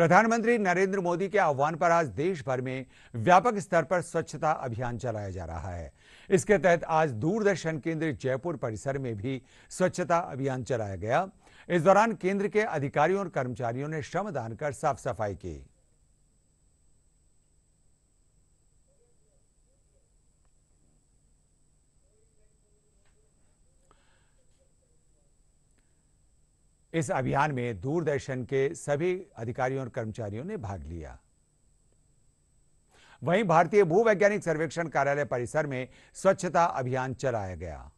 प्रधानमंत्री नरेंद्र मोदी के आह्वान पर आज देश भर में व्यापक स्तर पर स्वच्छता अभियान चलाया जा रहा है इसके तहत आज दूरदर्शन केंद्र जयपुर परिसर में भी स्वच्छता अभियान चलाया गया इस दौरान केंद्र के अधिकारियों और कर्मचारियों ने श्रमदान कर साफ सफाई की इस अभियान में दूरदर्शन के सभी अधिकारियों और कर्मचारियों ने भाग लिया वहीं भारतीय भूवैज्ञानिक सर्वेक्षण कार्यालय परिसर में स्वच्छता अभियान चलाया गया